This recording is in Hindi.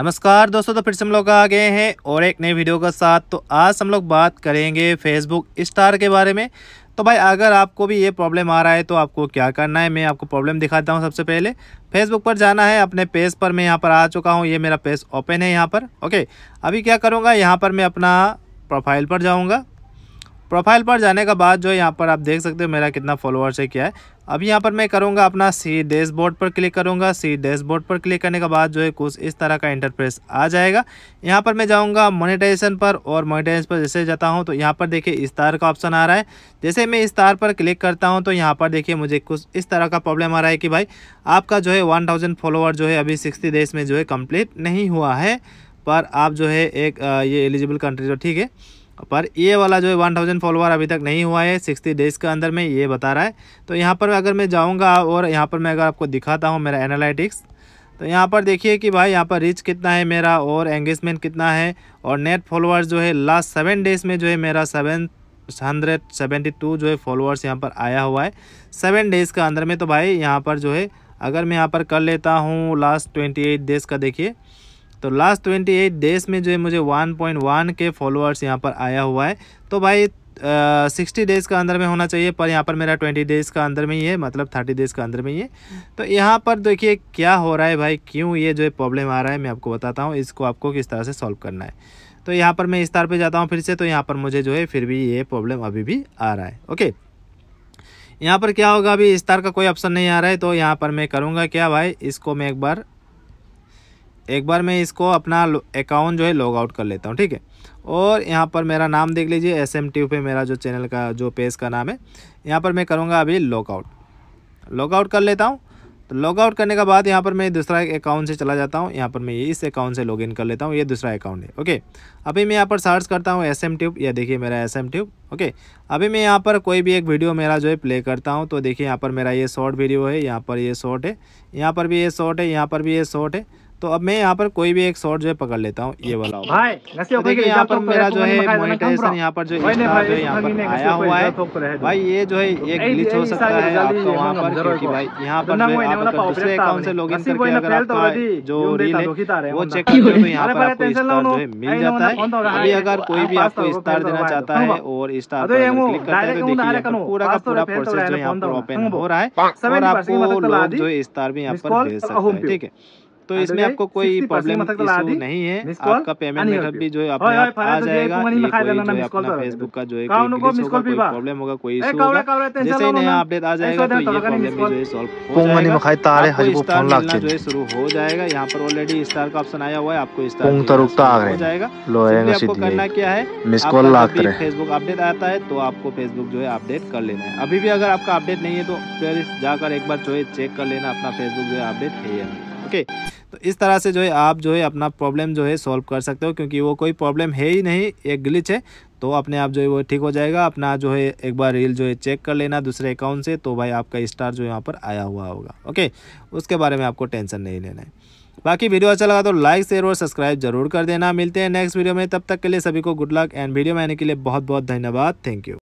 नमस्कार दोस्तों तो फिर से हम लोग आ गए हैं और एक नई वीडियो के साथ तो आज हम लोग बात करेंगे फेसबुक स्टार के बारे में तो भाई अगर आपको भी ये प्रॉब्लम आ रहा है तो आपको क्या करना है मैं आपको प्रॉब्लम दिखाता हूँ सबसे पहले फेसबुक पर जाना है अपने पेज पर मैं यहाँ पर आ चुका हूँ ये मेरा पेज ओपन है यहाँ पर ओके अभी क्या करूँगा यहाँ पर मैं अपना प्रोफाइल पर जाऊँगा प्रोफाइल पर जाने के बाद जो यहाँ पर आप देख सकते हो मेरा कितना फॉलोअर्स है क्या है अब यहाँ पर मैं करूँगा अपना सी डैशबोर्ड पर क्लिक करूँगा सी डैशबोर्ड पर क्लिक करने के बाद जो है कुछ इस तरह का इंटरप्रेस आ जाएगा यहाँ पर मैं जाऊँगा मोनेटाइजेशन पर और मोनेटाइजेशन पर जैसे जाता हूँ तो यहाँ पर देखिए इस तार का ऑप्शन आ रहा है जैसे मैं इस तार पर क्लिक करता हूँ तो यहाँ पर देखिए मुझे कुछ इस तरह का प्रॉब्लम आ रहा है कि भाई आपका जो है वन फॉलोअर जो है अभी सिक्सटी डेज में जो है कम्प्लीट नहीं हुआ है पर आप जो है एक ये एलिजिबल कंट्री तो ठीक है पर ये वाला जो है वन थाउजेंड फॉलोअर अभी तक नहीं हुआ है सिक्सटी डेज़ के अंदर में ये बता रहा है तो यहाँ पर अगर मैं जाऊँगा और यहाँ पर मैं अगर आपको दिखाता हूँ मेरा एनालिटिक्स तो यहाँ पर देखिए कि भाई यहाँ पर रीच कितना है मेरा और एंगेजमेंट कितना है और नेट फॉलोअर्स जो है लास्ट सेवन डेज़ में जो है मेरा सेवन हंड्रेड सेवेंटी टू जो है फॉलोअर्स यहाँ पर आया हुआ है सेवन डेज़ के अंदर में तो भाई यहाँ पर जो है अगर मैं यहाँ पर कर लेता हूँ लास्ट ट्वेंटी एट डेज़ का देखिए तो लास्ट ट्वेंटी एट डेज में जो है मुझे वन पॉइंट वन के फॉलोअर्स यहाँ पर आया हुआ है तो भाई सिक्सटी डेज़ का अंदर में होना चाहिए पर यहाँ पर मेरा ट्वेंटी डेज़ का अंदर में ही है मतलब थर्टी डेज़ का अंदर में ही है तो यहाँ पर देखिए क्या हो रहा है भाई क्यों ये जो है प्रॉब्लम आ रहा है मैं आपको बताता हूँ इसको आपको किस तरह से सॉल्व करना है तो यहाँ पर मैं इस तार पर जाता हूँ फिर से तो यहाँ पर मुझे जो है फिर भी ये प्रॉब्लम अभी भी आ रहा है ओके यहाँ पर क्या होगा अभी इस तार का कोई ऑप्शन नहीं आ रहा है तो यहाँ पर मैं करूँगा क्या भाई इसको मैं एक बार एक बार मैं इसको अपना अकाउंट जो है लॉग आउट कर लेता हूँ ठीक है और यहाँ पर मेरा नाम देख लीजिए एस एम पे मेरा जो चैनल का जो पेज का नाम है यहाँ पर मैं करूँगा अभी लॉकआउट लॉकआउट कर लेता हूँ तो लॉकआउट करने के बाद यहाँ पर मैं दूसरा अकाउंट से चला जाता हूँ यहाँ पर मैं इस अकाउंट से लॉगिन कर लेता हूँ ये दूसरा अकाउंट है ओके अभी मैं यहाँ पर सर्च करता हूँ एस एम ट्यूब या देखिए मेरा एस एम ट्यूब ओके अभी मैं यहाँ पर कोई भी एक वीडियो मेरा जो है प्ले करता हूँ तो देखिए यहाँ पर मेरा ये शॉर्ट वीडियो है यहाँ पर ये शॉर्ट है यहाँ पर भी ये शॉर्ट है यहाँ पर भी ये शॉर्ट है तो अब मैं यहाँ पर कोई भी एक शॉर्ट जो है पकड़ लेता हूँ ये वाला तो देखिए यहाँ पर मेरा जो है मोनिटाइजेशन यहाँ पर जो जो यहाँ पर आया हुआ है भाई ये जो है एक ग्लिच हो सकता है आपको वहाँ पर क्योंकि भाई यहाँ पर जो दूसरे अकाउंट से लॉगिन करके अगर तो आपका जो रील है वो चेक करते हो तो यहाँ पर आपको स्टार जो है मिल जाता है अभी अगर कोई भी आपको स्टार देना चाहता है और स्टार क्लिक करते हैं तो देखिए पूरा का पूरा प्रोसेस जो यहाँ पर ओपन हो रहा है और आपको लोग जो स्टार भी यहाँ पर भेज सकते हैं ठीक है तो इसमें आपको कोई प्रॉब्लम मतलब तो नहीं है आपका पेमेंट हाँ, भी जो है आ जाएगा फेसबुक का जो है प्रॉब्लम होगा कोई जैसे ही नया अपडेट आ जाएगा तो ये प्रॉब्लम भी जो है सॉल्व हो जाएगा स्टार जो है शुरू हो जाएगा यहाँ पर ऑलरेडी स्टार का ऑप्शन आया हुआ है आपको स्टार तो हो जाएगा आपको करना क्या है फेसबुक अपडेट आता है तो आपको फेसबुक जो है अपडेट कर लेना है अभी भी अगर आपका अपडेट नहीं है तो फिर जाकर एक बार जो है चेक कर लेना अपना फेसबुक जो है अपडेट है ओके इस तरह से जो है आप जो है अपना प्रॉब्लम जो है सॉल्व कर सकते हो क्योंकि वो कोई प्रॉब्लम है ही नहीं एक ग्लिच है तो अपने आप जो है वो ठीक हो जाएगा अपना जो है एक बार रील जो है चेक कर लेना दूसरे अकाउंट से तो भाई आपका स्टार जो यहाँ पर आया हुआ होगा ओके उसके बारे में आपको टेंशन नहीं लेना है बाकी वीडियो अच्छा लगा तो लाइक शेयर और सब्सक्राइब जरूर कर देना मिलते हैं नेक्स्ट वीडियो में तब तक के लिए सभी को गुड लक एंड वीडियो में आने के लिए बहुत बहुत धन्यवाद थैंक यू